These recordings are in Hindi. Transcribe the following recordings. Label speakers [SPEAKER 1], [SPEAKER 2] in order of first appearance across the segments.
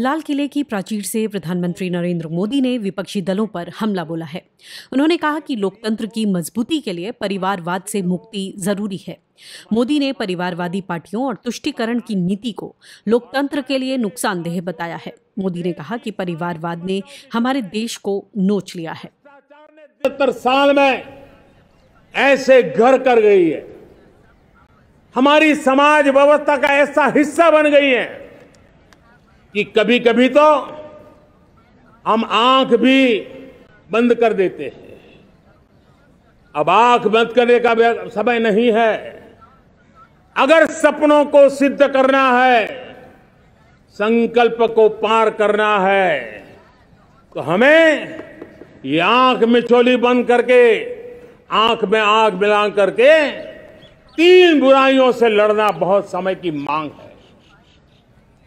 [SPEAKER 1] लाल किले की प्राचीर से प्रधानमंत्री नरेंद्र मोदी ने विपक्षी दलों पर हमला बोला है उन्होंने कहा कि लोकतंत्र की मजबूती के लिए परिवारवाद से मुक्ति जरूरी है मोदी ने परिवारवादी पार्टियों और तुष्टिकरण की नीति को लोकतंत्र के लिए नुकसानदेह बताया है मोदी ने कहा कि परिवारवाद ने हमारे देश को नोच लिया है
[SPEAKER 2] साल में ऐसे घर कर गई है हमारी समाज व्यवस्था का ऐसा हिस्सा बन गई है कि कभी कभी तो हम आंख भी बंद कर देते हैं अब आंख बंद करने का समय नहीं है अगर सपनों को सिद्ध करना है संकल्प को पार करना है तो हमें ये आंख में चोली बंद करके आंख में आंख मिला करके तीन बुराइयों से लड़ना बहुत समय की मांग है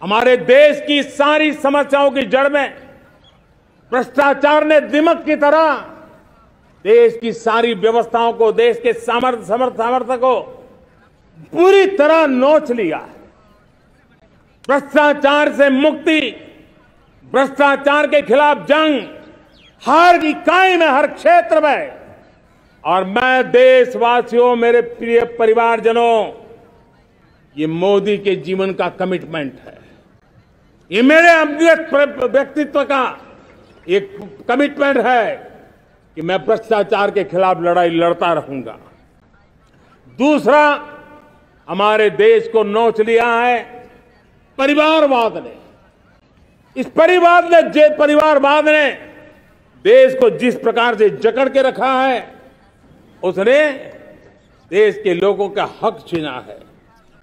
[SPEAKER 2] हमारे देश की सारी समस्याओं की जड़ में भ्रष्टाचार ने दिमक की तरह देश की सारी व्यवस्थाओं को देश के सामर्थ समर्थ सामर्थ्य को पूरी तरह नोच लिया है भ्रष्टाचार से मुक्ति भ्रष्टाचार के खिलाफ जंग हर इकाई में हर क्षेत्र में और मैं देशवासियों मेरे प्रिय परिवारजनों ये मोदी के जीवन का कमिटमेंट है ये मेरे अमृत व्यक्तित्व का एक कमिटमेंट है कि मैं भ्रष्टाचार के खिलाफ लड़ाई लड़ता रहूंगा दूसरा हमारे देश को नोच लिया है परिवारवाद ने इस परिवार ने जे परिवारवाद ने देश को जिस प्रकार से जकड़ के रखा है उसने देश के लोगों का हक छीना है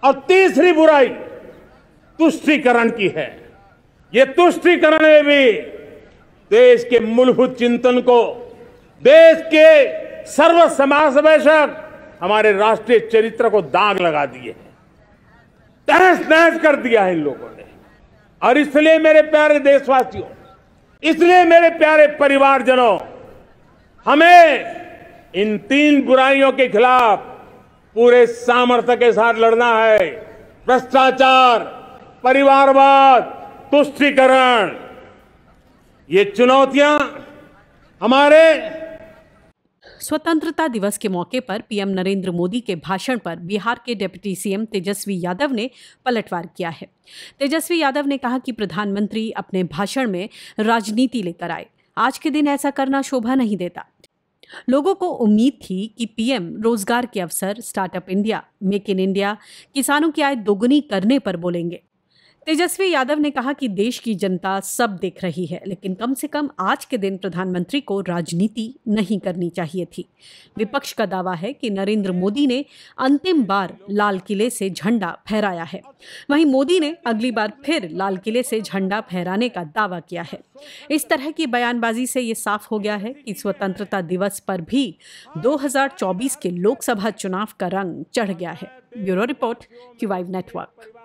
[SPEAKER 2] और तीसरी बुराई तुष्टिकरण की है ये तुष्टिकरण में भी देश के मूलभूत चिंतन को देश के सर्व समावेशक हमारे राष्ट्रीय चरित्र को दाग लगा दिए हैं तहस नहस कर दिया है इन लोगों ने और इसलिए मेरे प्यारे देशवासियों इसलिए मेरे प्यारे परिवारजनों हमें इन तीन बुराइयों के खिलाफ पूरे सामर्थ्य के साथ लड़ना है भ्रष्टाचार परिवारवाद तुष्टीकरण ये चुनौतियां हमारे
[SPEAKER 1] स्वतंत्रता दिवस के मौके पर पीएम नरेंद्र मोदी के भाषण पर बिहार के डिप्टी सीएम तेजस्वी यादव ने पलटवार किया है तेजस्वी यादव ने कहा कि प्रधानमंत्री अपने भाषण में राजनीति लेकर आए आज के दिन ऐसा करना शोभा नहीं देता लोगों को उम्मीद थी कि पीएम रोजगार के अवसर startup India make in India किसानों की आय दोगुनी करने पर बोलेंगे तेजस्वी यादव ने कहा कि देश की जनता सब देख रही है लेकिन कम से कम आज के दिन प्रधानमंत्री को राजनीति नहीं करनी चाहिए थी विपक्ष का दावा है कि नरेंद्र मोदी ने अंतिम बार लाल किले से झंडा फहराया है वहीं मोदी ने अगली बार फिर लाल किले से झंडा फहराने का दावा किया है इस तरह की बयानबाजी से ये साफ हो गया है कि स्वतंत्रता दिवस पर भी 2024 के लोकसभा चुनाव का रंग चढ़ गया है ब्यूरो रिपोर्ट क्यूवाइव नेटवर्क